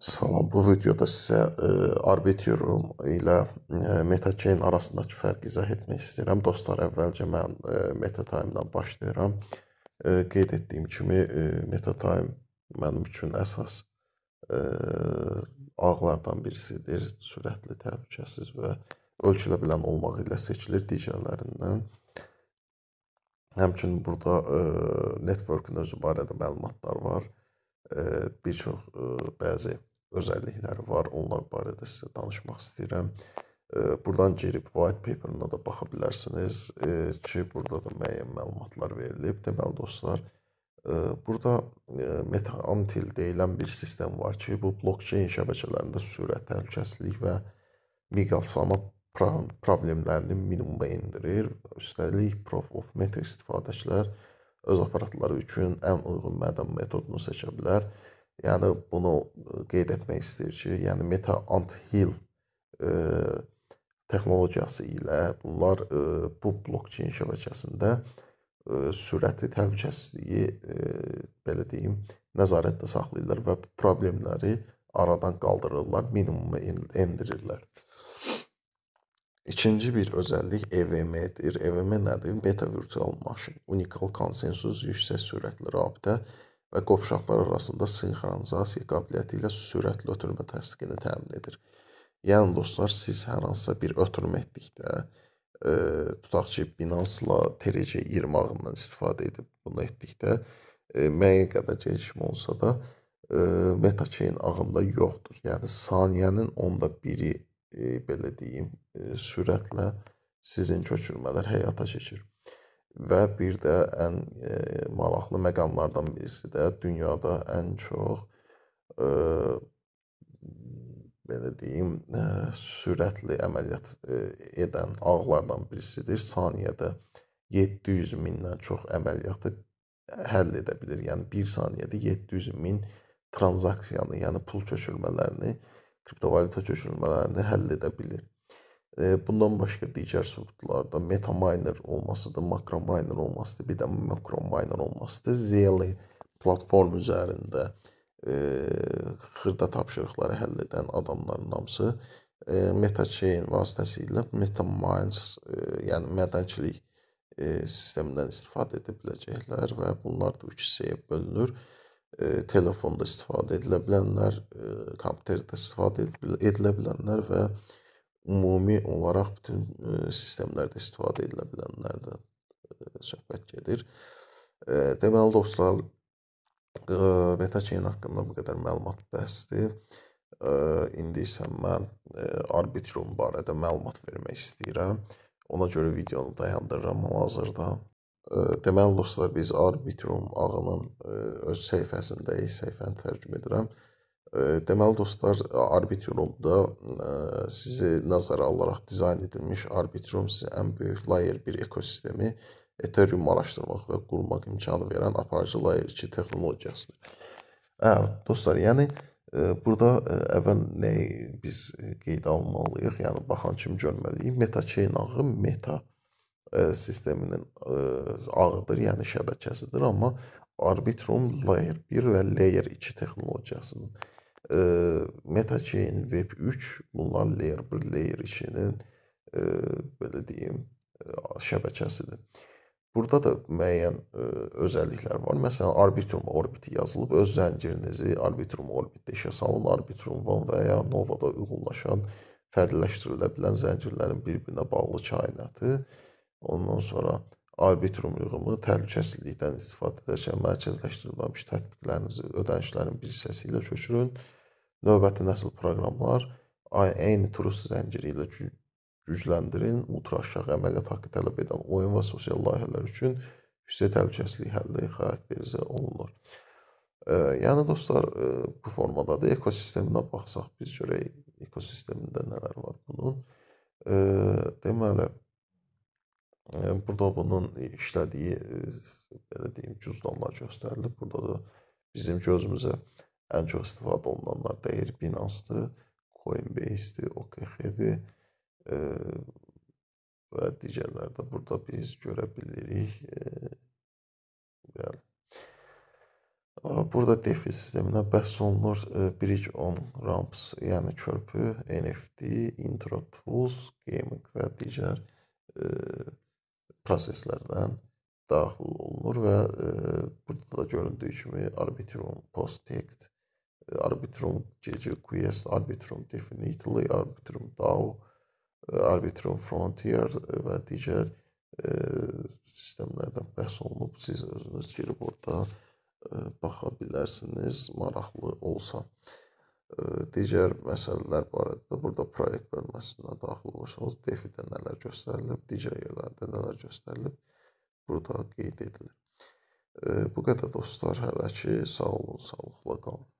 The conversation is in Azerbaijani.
Salam, bu videoda sizə ə, e, Arbitrium ilə ə, e, MetaChain arasındakı fərqi izah etmək istəyirəm. Dostlar, əvvəlcə mən ə, e, MetaTime-dan başlayıram. Ə, qeyd etdiyim kimi ə, MetaTime mənim üçün əsas ə, ağlardan birisidir. Sürətli, təhlükəsiz və ölçülə bilən olmağı ilə seçilir digərlərindən. Həmçinin burada ə, networkin özü barədə məlumatlar var. Ə, bir çox ə, bəzi özəllikləri var. Onlar barədə sizə danışmaq istəyirəm. E, buradan girib white paper-ına da baxa bilərsiniz e, ki, burada da müəyyən məlumatlar verilib. Deməli dostlar, e, burada metaantil deyilən bir sistem var ki, bu blockchain şəbəkələrində sürət, təhlükəsizlik və miqyaslama problemlərini minimuma endirir. Üstəlik proof of meta istifadəçilər öz aparatları üçün ən uyğun mədən metodunu seçə bilər. Yəni bunu e, qeyd etmək istəyir ki, yəni Meta Ant Hill e, texnologiyası ilə bunlar e, bu blokçeyn şəbəkəsində e, sürəti təhlükəsizliyi e, belə deyim, nəzarətdə saxlayırlar və bu problemləri aradan qaldırırlar, minimuma endirirlər. İkinci bir özəllik EVM-dir. EVM nədir? Meta virtual maşın, unikal konsensus, yüksək sürətli rabitə və qovşaqlar arasında sinxronizasiya qabiliyyəti ilə sürətli ötürmə təsdiqini təmin edir. Yəni dostlar, siz hər hansısa bir ötürmə etdikdə ə, e, tutaq ki, Binance-la TRC20 ağından istifadə edib bunu etdikdə ə, e, müəyyən qədər gecikmə olsa da ə, e, MetaChain ağında yoxdur. Yəni saniyənin onda biri ə, belə deyim, ə, sürətlə sizin köçürmələr həyata keçir. Və bir də ən e, maraqlı məqamlardan birisi də dünyada ən çox e, belə deyim, e, sürətli əməliyyat e, edən ağlardan birisidir. Saniyədə 700 mindən çox əməliyyatı həll edə bilir. Yəni 1 saniyədə 700 min tranzaksiyanı, yəni pul köçürmələrini, kriptovalyuta köçürmələrini həll edə bilir. Bundan başqa digər sübutlarda MetaMiner olmasıdır, MacroMiner olmasıdır, bir də MacroMiner olmasıdır. Zeli platform üzərində e, xırda tapşırıqları həll edən adamların hamısı e, MetaChain vasitəsilə MetaMines, e, yəni mədəncilik e, sistemindən istifadə edə biləcəklər və bunlar da 3 hissəyə bölünür. E, telefonda istifadə edilə bilənlər, e, kompüterdə istifadə edilə bilənlər və e, ümumi olaraq bütün e, sistemlərdə istifadə edilə bilənlərdən e, söhbət gedir. E, deməli dostlar, metachain haqqında bu qədər məlumat bəsdir. İndi isə mən Arbitrum barədə məlumat vermək istəyirəm. Ona görə videonu dayandırıram hal-hazırda. Deməli dostlar, biz Arbitrum ağının öz səhifəsindəyik, səhifəni tərcümə edirəm. Deməli dostlar, Arbitrumda e, sizi nəzərə alaraq dizayn edilmiş Arbitrum sizə ən böyük layer 1 ekosistemi Ethereum araşdırmaq və qurmaq imkanı verən aparıcı layer 2 texnologiyasıdır. Hə, dostlar, yəni e, burada e, əvvəl nəyi biz qeydə almalıyıq? Yəni baxan kimi görməliyik. Metachain ağı meta sisteminin ağıdır, yəni şəbəkəsidir, amma Arbitrum Layer 1 və Layer 2 texnologiyasının MetaChain, Web3 bunlar layer bir layer işinin e, belə deyim e, şəbəkəsidir. Burada da müəyyən ə, e, özəlliklər var. Məsələn, Arbitrum orbiti yazılıb öz zəncirinizi Arbitrum orbitdə işə salın. Arbitrum One və ya Novada uyğunlaşan fərqliləşdirilə bilən zəncirlərin bir-birinə bağlı kainatı. Ondan sonra Arbitrum yığımı təhlükəsizlikdən istifadə edərkən mərkəzləşdirilmiş tətbiqlərinizi ödənişlərin bir hissəsi ilə köçürün. Növbəti nəsil proqramlar eyni turist zənciri ilə gücləndirin, ultra aşağı əməliyyat haqqı tələb edən oyun və sosial layihələr üçün yüksək təhlükəsizlik həlli xarakterizə olunur. E, yəni dostlar, e, bu formadadır. Ekosisteminə baxsaq, biz görək ekosistemində nələr var bunun. E, deməli, e, burada bunun işlədiyi e, belə deyim, cüzdanlar göstərilib. Burada da bizim gözümüzə ən çox istifadə olunanlar dəyir Binance-dır, Coinbase-dir, OKX-dir və digərləri də burada biz görə bilirik. Bəli. Burada DeFi sisteminə bəhs olunur e, Bridge on Ramps, yəni körpü, NFT, Intro Tools, Gaming və digər e, proseslərdən daxil olunur və e, burada da göründüyü kimi Arbitrum, Post-Text, arbitrum GGQS, arbitrum definitely, arbitrum DAO, eh, arbitrum frontier eh, və digər ə, eh, sistemlərdən bəhs olunub. Siz özünüz girib orada ə, baxa bilərsiniz, maraqlı olsa. Ə, digər məsələlər barədə də burada proyekt bölməsinə daxil olursanız, defi-də nələr göstərilib, digər yerlərdə nələr göstərilib burada qeyd edilir. Bu qədər dostlar, hələ ki sağ olun, sağlıqla qalın.